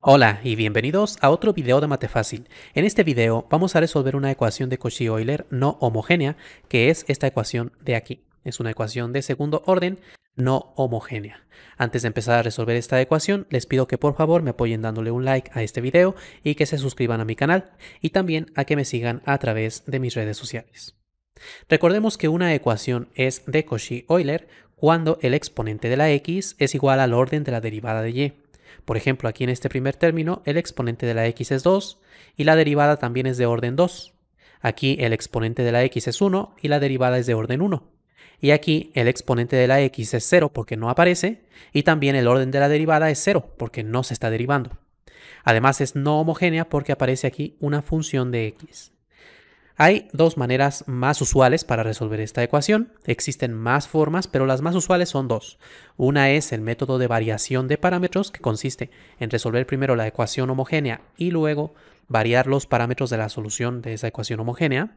Hola y bienvenidos a otro video de Mate Fácil. En este video vamos a resolver una ecuación de Cauchy-Euler no homogénea, que es esta ecuación de aquí. Es una ecuación de segundo orden no homogénea. Antes de empezar a resolver esta ecuación, les pido que por favor me apoyen dándole un like a este video y que se suscriban a mi canal y también a que me sigan a través de mis redes sociales. Recordemos que una ecuación es de Cauchy-Euler cuando el exponente de la x es igual al orden de la derivada de y. Por ejemplo, aquí en este primer término, el exponente de la x es 2 y la derivada también es de orden 2. Aquí el exponente de la x es 1 y la derivada es de orden 1. Y aquí el exponente de la x es 0 porque no aparece y también el orden de la derivada es 0 porque no se está derivando. Además es no homogénea porque aparece aquí una función de x. Hay dos maneras más usuales para resolver esta ecuación. Existen más formas, pero las más usuales son dos. Una es el método de variación de parámetros, que consiste en resolver primero la ecuación homogénea y luego variar los parámetros de la solución de esa ecuación homogénea,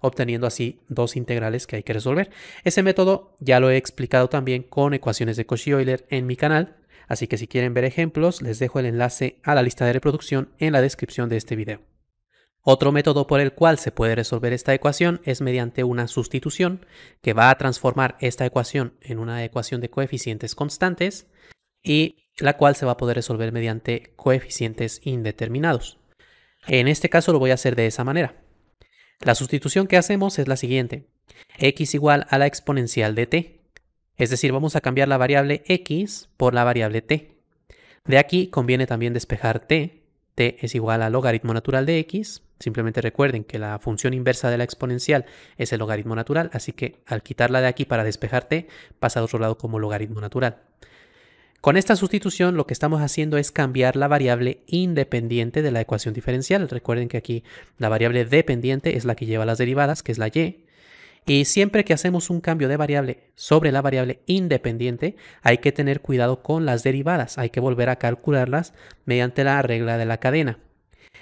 obteniendo así dos integrales que hay que resolver. Ese método ya lo he explicado también con ecuaciones de Cauchy-Euler en mi canal, así que si quieren ver ejemplos, les dejo el enlace a la lista de reproducción en la descripción de este video. Otro método por el cual se puede resolver esta ecuación es mediante una sustitución, que va a transformar esta ecuación en una ecuación de coeficientes constantes y la cual se va a poder resolver mediante coeficientes indeterminados. En este caso lo voy a hacer de esa manera. La sustitución que hacemos es la siguiente. x igual a la exponencial de t. Es decir, vamos a cambiar la variable x por la variable t. De aquí conviene también despejar t. t es igual al logaritmo natural de x Simplemente recuerden que la función inversa de la exponencial es el logaritmo natural, así que al quitarla de aquí para despejarte, pasa a otro lado como logaritmo natural. Con esta sustitución lo que estamos haciendo es cambiar la variable independiente de la ecuación diferencial. Recuerden que aquí la variable dependiente es la que lleva las derivadas, que es la y. Y siempre que hacemos un cambio de variable sobre la variable independiente, hay que tener cuidado con las derivadas. Hay que volver a calcularlas mediante la regla de la cadena.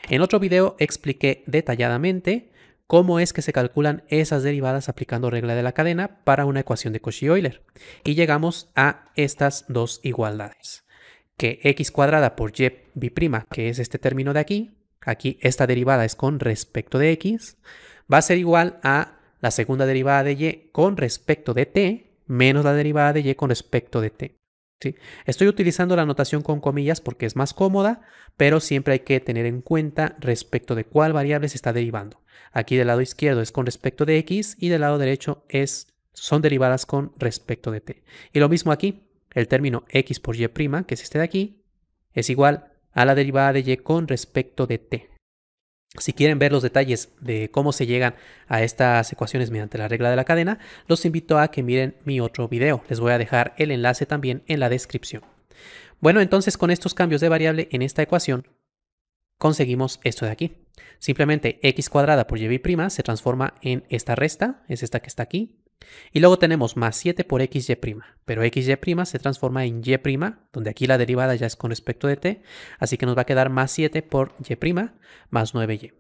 En otro video expliqué detalladamente cómo es que se calculan esas derivadas aplicando regla de la cadena para una ecuación de Cauchy-Euler. Y llegamos a estas dos igualdades, que x cuadrada por y prima, que es este término de aquí, aquí esta derivada es con respecto de x, va a ser igual a la segunda derivada de y con respecto de t menos la derivada de y con respecto de t. Estoy utilizando la notación con comillas porque es más cómoda, pero siempre hay que tener en cuenta respecto de cuál variable se está derivando. Aquí del lado izquierdo es con respecto de x y del lado derecho es, son derivadas con respecto de t. Y lo mismo aquí, el término x por y', que es este de aquí, es igual a la derivada de y con respecto de t. Si quieren ver los detalles de cómo se llegan a estas ecuaciones mediante la regla de la cadena, los invito a que miren mi otro video. Les voy a dejar el enlace también en la descripción. Bueno, entonces con estos cambios de variable en esta ecuación, conseguimos esto de aquí. Simplemente x cuadrada por y' se transforma en esta resta, es esta que está aquí, y luego tenemos más 7 por xy', pero xy' se transforma en y', donde aquí la derivada ya es con respecto de t, así que nos va a quedar más 7 por y' más 9y.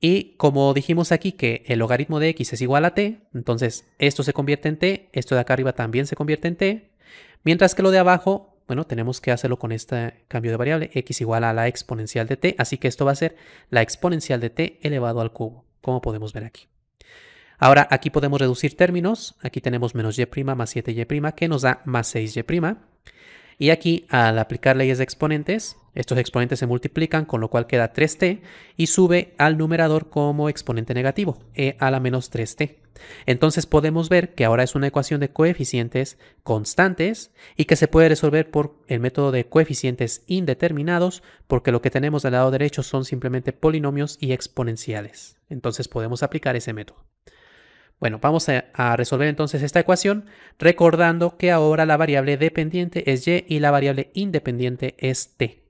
Y como dijimos aquí que el logaritmo de x es igual a t, entonces esto se convierte en t, esto de acá arriba también se convierte en t, mientras que lo de abajo bueno, tenemos que hacerlo con este cambio de variable, x igual a la exponencial de t, así que esto va a ser la exponencial de t elevado al cubo, como podemos ver aquí. Ahora aquí podemos reducir términos. Aquí tenemos menos y' más 7y' que nos da más 6y'. Y aquí al aplicar leyes de exponentes, estos exponentes se multiplican, con lo cual queda 3t y sube al numerador como exponente negativo, e a la menos 3t. Entonces podemos ver que ahora es una ecuación de coeficientes constantes y que se puede resolver por el método de coeficientes indeterminados porque lo que tenemos del lado derecho son simplemente polinomios y exponenciales. Entonces podemos aplicar ese método. Bueno, vamos a, resolver entonces esta ecuación recordando que ahora la variable dependiente es y y la variable independiente es t.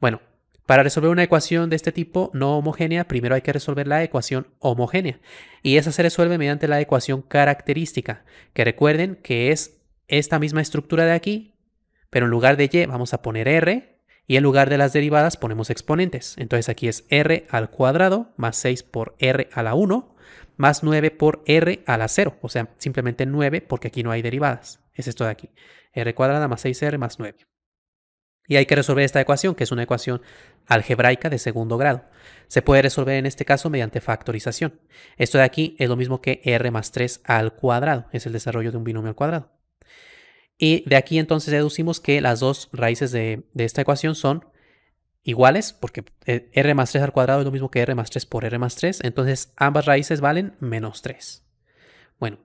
Bueno, para resolver una ecuación de este tipo no homogénea, primero hay que resolver la ecuación homogénea. Y esa se resuelve mediante la ecuación característica, que recuerden que es esta misma estructura de aquí, pero en lugar de y vamos a poner r, y en lugar de las derivadas ponemos exponentes. Entonces aquí es r al cuadrado más 6 por r a la 1 más 9 por r a la 0. O sea, simplemente 9 porque aquí no hay derivadas. Es esto de aquí. r cuadrada más 6r más 9. Y hay que resolver esta ecuación, que es una ecuación algebraica de segundo grado. Se puede resolver en este caso mediante factorización. Esto de aquí es lo mismo que r más 3 al cuadrado. Es el desarrollo de un binomio al cuadrado. Y de aquí entonces deducimos que las dos raíces de, de esta ecuación son iguales, porque eh, r más 3 al cuadrado es lo mismo que r más 3 por r más 3, entonces ambas raíces valen menos 3. Bueno,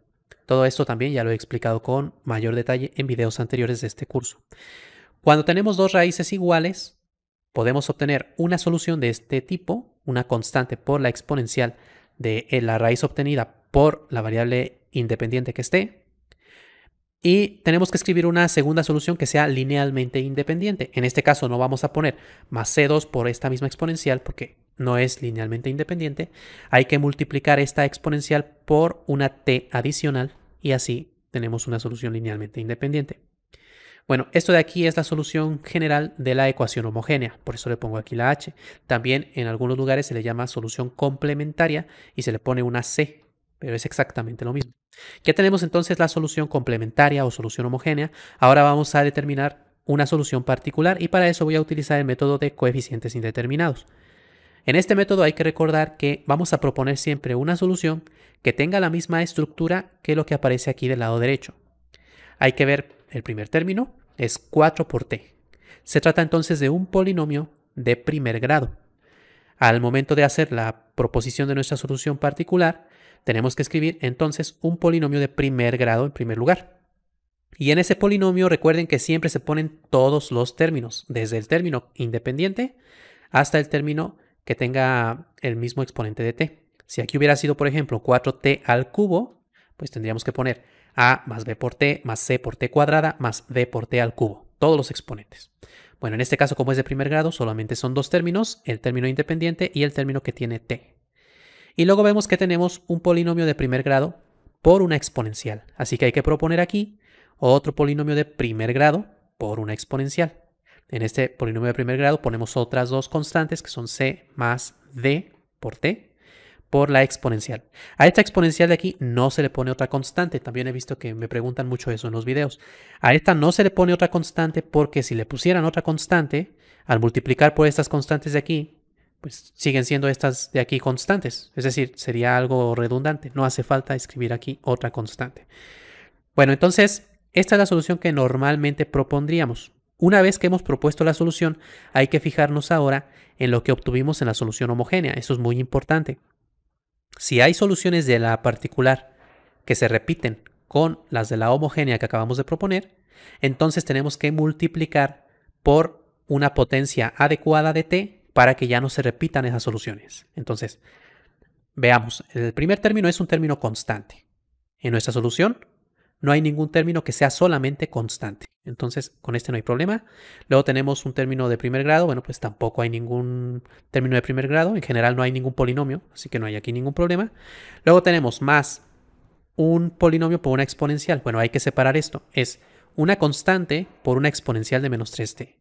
todo esto también ya lo he explicado con mayor detalle en videos anteriores de este curso. Cuando tenemos dos raíces iguales, podemos obtener una solución de este tipo, una constante por la exponencial de eh, la raíz obtenida por la variable independiente que esté, y tenemos que escribir una segunda solución que sea linealmente independiente. En este caso no vamos a poner más C2 por esta misma exponencial porque no es linealmente independiente. Hay que multiplicar esta exponencial por una T adicional y así tenemos una solución linealmente independiente. Bueno, esto de aquí es la solución general de la ecuación homogénea, por eso le pongo aquí la H. También en algunos lugares se le llama solución complementaria y se le pone una C, pero es exactamente lo mismo. Ya tenemos entonces la solución complementaria o solución homogénea. Ahora vamos a determinar una solución particular y para eso voy a utilizar el método de coeficientes indeterminados. En este método hay que recordar que vamos a proponer siempre una solución que tenga la misma estructura que lo que aparece aquí del lado derecho. Hay que ver el primer término, es 4 por t. Se trata entonces de un polinomio de primer grado. Al momento de hacer la proposición de nuestra solución particular, tenemos que escribir entonces un polinomio de primer grado en primer lugar. Y en ese polinomio recuerden que siempre se ponen todos los términos, desde el término independiente hasta el término que tenga el mismo exponente de t. Si aquí hubiera sido, por ejemplo, 4t al cubo, pues tendríamos que poner a más b por t más c por t cuadrada más d por t al cubo, todos los exponentes. Bueno, en este caso, como es de primer grado, solamente son dos términos, el término independiente y el término que tiene t. Y luego vemos que tenemos un polinomio de primer grado por una exponencial. Así que hay que proponer aquí otro polinomio de primer grado por una exponencial. En este polinomio de primer grado ponemos otras dos constantes que son c más d por t por la exponencial. A esta exponencial de aquí no se le pone otra constante. También he visto que me preguntan mucho eso en los videos. A esta no se le pone otra constante porque si le pusieran otra constante, al multiplicar por estas constantes de aquí, pues siguen siendo estas de aquí constantes. Es decir, sería algo redundante. No hace falta escribir aquí otra constante. Bueno, entonces, esta es la solución que normalmente propondríamos. Una vez que hemos propuesto la solución, hay que fijarnos ahora en lo que obtuvimos en la solución homogénea. Eso es muy importante. Si hay soluciones de la particular que se repiten con las de la homogénea que acabamos de proponer, entonces tenemos que multiplicar por una potencia adecuada de t para que ya no se repitan esas soluciones. Entonces, veamos, el primer término es un término constante. En nuestra solución no hay ningún término que sea solamente constante. Entonces, con este no hay problema. Luego tenemos un término de primer grado. Bueno, pues tampoco hay ningún término de primer grado. En general no hay ningún polinomio, así que no hay aquí ningún problema. Luego tenemos más un polinomio por una exponencial. Bueno, hay que separar esto. Es una constante por una exponencial de menos 3t,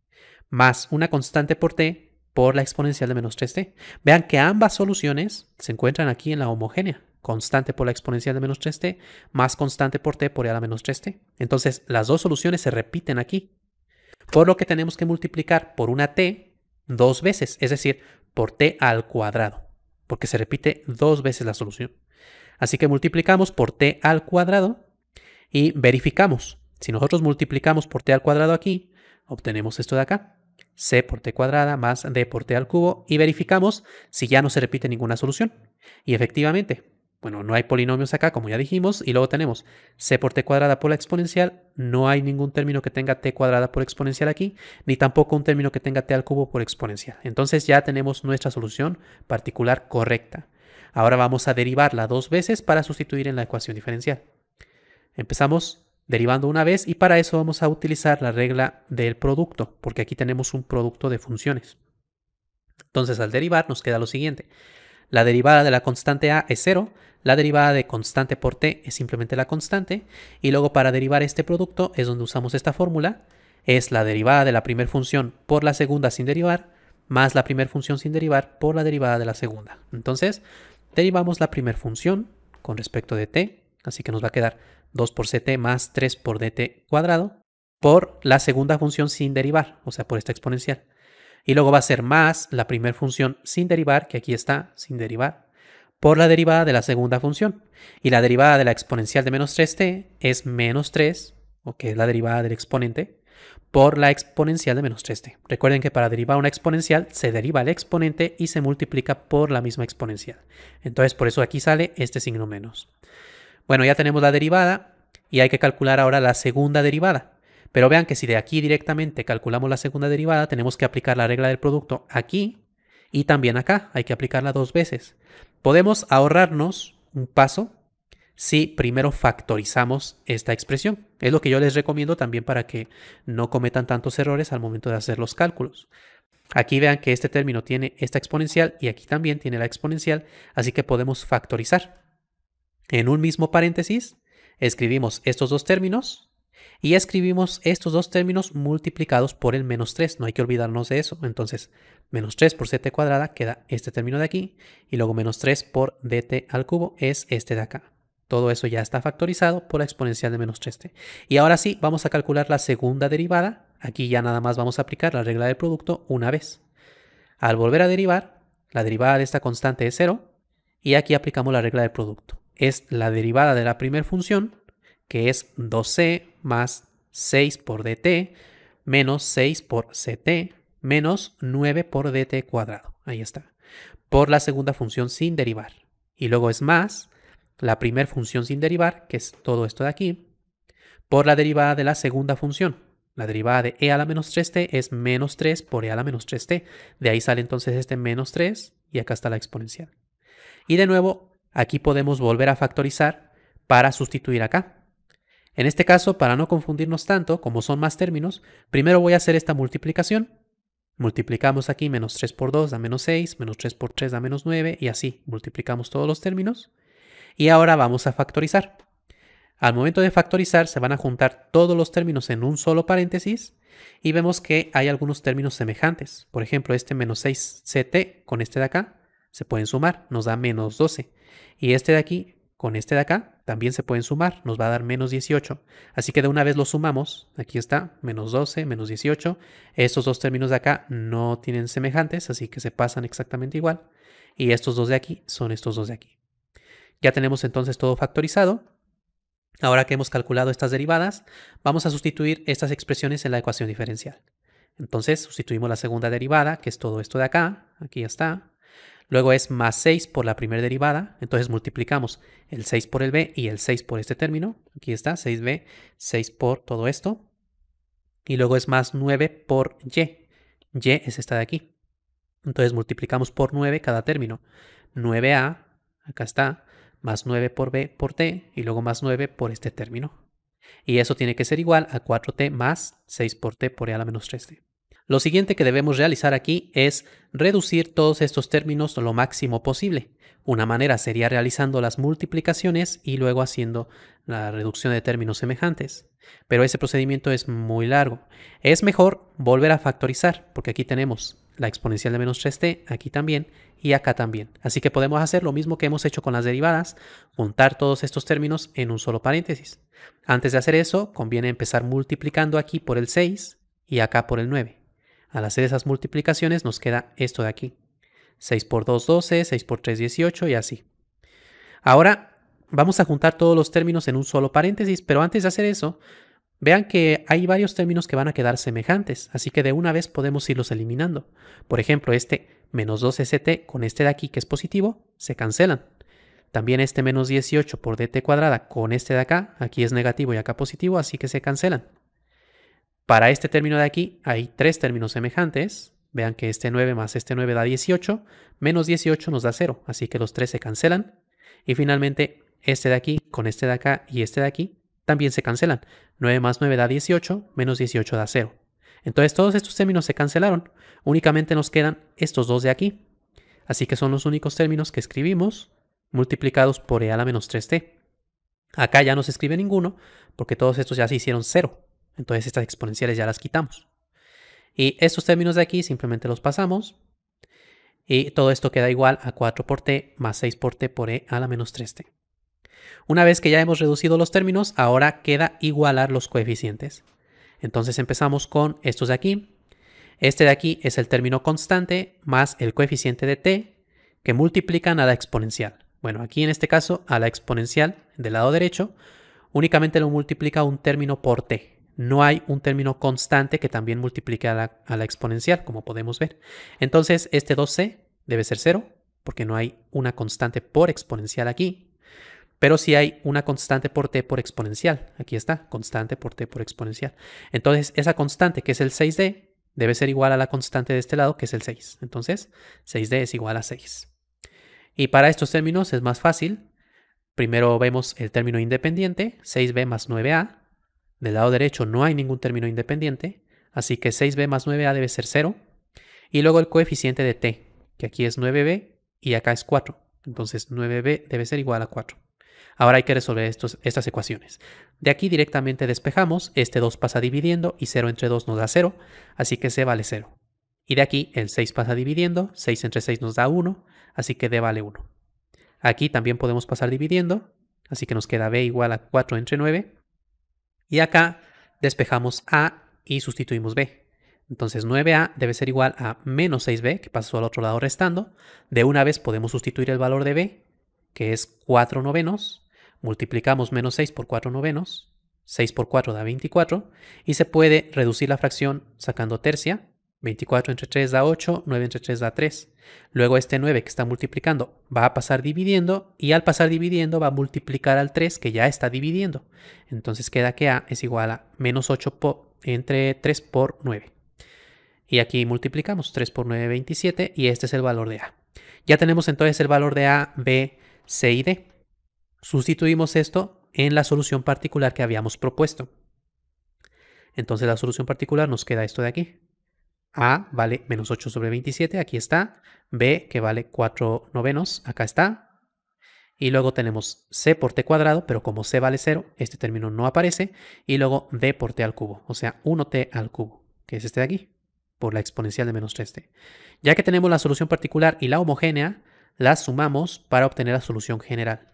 más una constante por t por la exponencial de menos 3t. Vean que ambas soluciones se encuentran aquí en la homogénea constante por la exponencial de menos 3t más constante por t por e a la menos 3t. Entonces las dos soluciones se repiten aquí. Por lo que tenemos que multiplicar por una t dos veces, es decir, por t al cuadrado, porque se repite dos veces la solución. Así que multiplicamos por t al cuadrado y verificamos. Si nosotros multiplicamos por t al cuadrado aquí, obtenemos esto de acá c por t cuadrada más d por t al cubo y verificamos si ya no se repite ninguna solución. Y efectivamente, bueno, no hay polinomios acá, como ya dijimos, y luego tenemos c por t cuadrada por la exponencial, no hay ningún término que tenga t cuadrada por exponencial aquí, ni tampoco un término que tenga t al cubo por exponencial. Entonces ya tenemos nuestra solución particular correcta. Ahora vamos a derivarla dos veces para sustituir en la ecuación diferencial. Empezamos derivando una vez y para eso vamos a utilizar la regla del producto, porque aquí tenemos un producto de funciones. Entonces al derivar nos queda lo siguiente. La derivada de la constante A es 0, la derivada de constante por t es simplemente la constante, y luego para derivar este producto es donde usamos esta fórmula, es la derivada de la primera función por la segunda sin derivar, más la primera función sin derivar por la derivada de la segunda. Entonces, derivamos la primera función con respecto de t, así que nos va a quedar 2 por ct más 3 por dt cuadrado, por la segunda función sin derivar, o sea, por esta exponencial. Y luego va a ser más la primera función sin derivar, que aquí está, sin derivar, por la derivada de la segunda función. Y la derivada de la exponencial de menos 3t es menos 3, o que es la derivada del exponente, por la exponencial de menos 3t. Recuerden que para derivar una exponencial se deriva el exponente y se multiplica por la misma exponencial. Entonces por eso aquí sale este signo menos. Bueno, ya tenemos la derivada y hay que calcular ahora la segunda derivada. Pero vean que si de aquí directamente calculamos la segunda derivada, tenemos que aplicar la regla del producto aquí y también acá. Hay que aplicarla dos veces. Podemos ahorrarnos un paso si primero factorizamos esta expresión. Es lo que yo les recomiendo también para que no cometan tantos errores al momento de hacer los cálculos. Aquí vean que este término tiene esta exponencial y aquí también tiene la exponencial, así que podemos factorizar. En un mismo paréntesis escribimos estos dos términos y escribimos estos dos términos multiplicados por el menos 3, no hay que olvidarnos de eso. Entonces, menos 3 por ct cuadrada queda este término de aquí, y luego menos 3 por dt al cubo es este de acá. Todo eso ya está factorizado por la exponencial de menos 3t. Y ahora sí, vamos a calcular la segunda derivada. Aquí ya nada más vamos a aplicar la regla del producto una vez. Al volver a derivar, la derivada de esta constante es 0, y aquí aplicamos la regla del producto. Es la derivada de la primera función que es 12 c más 6 por dt menos 6 por ct menos 9 por dt cuadrado. Ahí está. Por la segunda función sin derivar. Y luego es más la primera función sin derivar, que es todo esto de aquí, por la derivada de la segunda función. La derivada de e a la menos 3t es menos 3 por e a la menos 3t. De ahí sale entonces este menos 3 y acá está la exponencial. Y de nuevo, aquí podemos volver a factorizar para sustituir acá. En este caso, para no confundirnos tanto, como son más términos, primero voy a hacer esta multiplicación. Multiplicamos aquí menos 3 por 2 da menos 6, menos 3 por 3 da menos 9 y así multiplicamos todos los términos. Y ahora vamos a factorizar. Al momento de factorizar se van a juntar todos los términos en un solo paréntesis y vemos que hay algunos términos semejantes. Por ejemplo, este menos 6ct con este de acá se pueden sumar, nos da menos 12. Y este de aquí con este de acá también se pueden sumar, nos va a dar menos 18. Así que de una vez lo sumamos, aquí está, menos 12, menos 18. Estos dos términos de acá no tienen semejantes, así que se pasan exactamente igual. Y estos dos de aquí son estos dos de aquí. Ya tenemos entonces todo factorizado. Ahora que hemos calculado estas derivadas, vamos a sustituir estas expresiones en la ecuación diferencial. Entonces sustituimos la segunda derivada, que es todo esto de acá, aquí está, Luego es más 6 por la primera derivada. Entonces multiplicamos el 6 por el b y el 6 por este término. Aquí está, 6b, 6 por todo esto. Y luego es más 9 por y. Y es esta de aquí. Entonces multiplicamos por 9 cada término. 9a, acá está, más 9 por b por t y luego más 9 por este término. Y eso tiene que ser igual a 4t más 6 por t por e a la menos 3t. Lo siguiente que debemos realizar aquí es reducir todos estos términos lo máximo posible. Una manera sería realizando las multiplicaciones y luego haciendo la reducción de términos semejantes. Pero ese procedimiento es muy largo. Es mejor volver a factorizar, porque aquí tenemos la exponencial de menos 3t, aquí también y acá también. Así que podemos hacer lo mismo que hemos hecho con las derivadas, juntar todos estos términos en un solo paréntesis. Antes de hacer eso, conviene empezar multiplicando aquí por el 6 y acá por el 9. Al hacer esas multiplicaciones nos queda esto de aquí. 6 por 2, 12, 6 por 3, 18 y así. Ahora vamos a juntar todos los términos en un solo paréntesis, pero antes de hacer eso, vean que hay varios términos que van a quedar semejantes, así que de una vez podemos irlos eliminando. Por ejemplo, este menos 2st con este de aquí que es positivo, se cancelan. También este menos 18 por dt cuadrada con este de acá, aquí es negativo y acá positivo, así que se cancelan. Para este término de aquí hay tres términos semejantes. Vean que este 9 más este 9 da 18, menos 18 nos da 0, así que los tres se cancelan. Y finalmente, este de aquí con este de acá y este de aquí también se cancelan. 9 más 9 da 18, menos 18 da 0. Entonces todos estos términos se cancelaron, únicamente nos quedan estos dos de aquí. Así que son los únicos términos que escribimos multiplicados por e a la menos 3t. Acá ya no se escribe ninguno, porque todos estos ya se hicieron 0. Entonces estas exponenciales ya las quitamos. Y estos términos de aquí simplemente los pasamos. Y todo esto queda igual a 4 por t más 6 por t por e a la menos 3t. Una vez que ya hemos reducido los términos, ahora queda igualar los coeficientes. Entonces empezamos con estos de aquí. Este de aquí es el término constante más el coeficiente de t que multiplican a la exponencial. Bueno, aquí en este caso a la exponencial del lado derecho únicamente lo multiplica un término por t no hay un término constante que también multiplique a la, exponencial, como podemos ver. Entonces, este 2c debe ser 0, porque no hay una constante por exponencial aquí, pero sí hay una constante por t por exponencial. Aquí está, constante por t por exponencial. Entonces, esa constante, que es el 6d, debe ser igual a la constante de este lado, que es el 6. Entonces, 6d es igual a 6. Y para estos términos es más fácil. Primero vemos el término independiente, 6b más 9a, del lado derecho no hay ningún término independiente, así que 6b más 9a debe ser 0. Y luego el coeficiente de t, que aquí es 9b y acá es 4. Entonces 9b debe ser igual a 4. Ahora hay que resolver estas ecuaciones. De aquí directamente despejamos, este 2 pasa dividiendo y 0 entre 2 nos da 0, así que c vale 0. Y de aquí el 6 pasa dividiendo, 6 entre 6 nos da 1, así que d vale 1. Aquí también podemos pasar dividiendo, así que nos queda b igual a 4 entre 9, y acá despejamos A y sustituimos B. Entonces 9A debe ser igual a menos 6B, que pasó al otro lado restando. De una vez podemos sustituir el valor de B, que es 4 novenos. Multiplicamos menos 6 por 4 novenos. 6 por 4 da 24. Y se puede reducir la fracción sacando tercia. 24 entre 3 da 8, 9 entre 3 da 3. Luego este 9 que está multiplicando va a pasar dividiendo y al pasar dividiendo va a multiplicar al 3 que ya está dividiendo. Entonces queda que A es igual a menos 8 entre 3 por 9. Y aquí multiplicamos 3 por 9, 27 y este es el valor de A. Ya tenemos entonces el valor de A, B, C y D. Sustituimos esto en la solución particular que habíamos propuesto. Entonces la solución particular nos queda esto de aquí. A vale menos 8 sobre 27, aquí está. B que vale 4 novenos, acá está. Y luego tenemos C por T cuadrado, pero como C vale 0, este término no aparece. Y luego D por T al cubo, o sea, 1T al cubo, que es este de aquí, por la exponencial de menos 3T. Ya que tenemos la solución particular y la homogénea, la sumamos para obtener la solución general.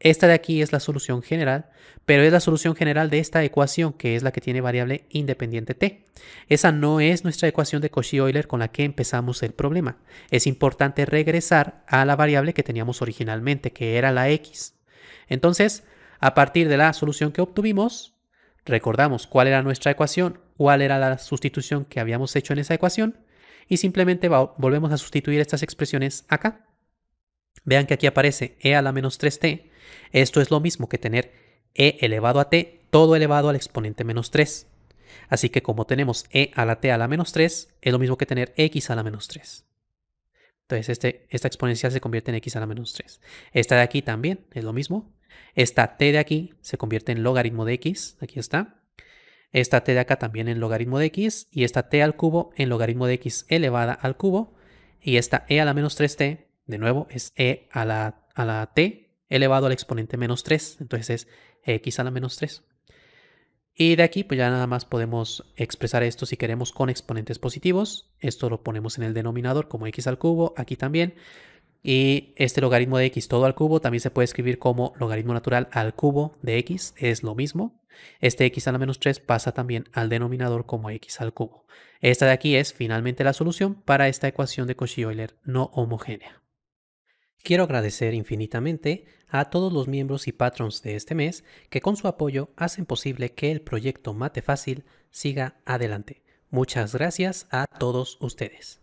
Esta de aquí es la solución general, pero es la solución general de esta ecuación, que es la que tiene variable independiente t. Esa no es nuestra ecuación de Cauchy-Euler con la que empezamos el problema. Es importante regresar a la variable que teníamos originalmente, que era la x. Entonces, a partir de la solución que obtuvimos, recordamos cuál era nuestra ecuación, cuál era la sustitución que habíamos hecho en esa ecuación, y simplemente volvemos a sustituir estas expresiones acá. Vean que aquí aparece e a la menos 3t. Esto es lo mismo que tener e elevado a t todo elevado al exponente menos 3. Así que como tenemos e a la t a la menos 3, es lo mismo que tener x a la menos 3. Entonces este, esta exponencial se convierte en x a la menos 3. Esta de aquí también es lo mismo. Esta t de aquí se convierte en logaritmo de x. Aquí está. Esta t de acá también en logaritmo de x. Y esta t al cubo en logaritmo de x elevada al cubo. Y esta e a la menos 3t de nuevo, es e a la, a la t elevado al exponente menos 3, entonces es x a la menos 3. Y de aquí pues ya nada más podemos expresar esto si queremos con exponentes positivos. Esto lo ponemos en el denominador como x al cubo, aquí también. Y este logaritmo de x todo al cubo también se puede escribir como logaritmo natural al cubo de x, es lo mismo. Este x a la menos 3 pasa también al denominador como x al cubo. Esta de aquí es finalmente la solución para esta ecuación de Cauchy-Euler no homogénea. Quiero agradecer infinitamente a todos los miembros y patrons de este mes que con su apoyo hacen posible que el proyecto Mate Fácil siga adelante. Muchas gracias a todos ustedes.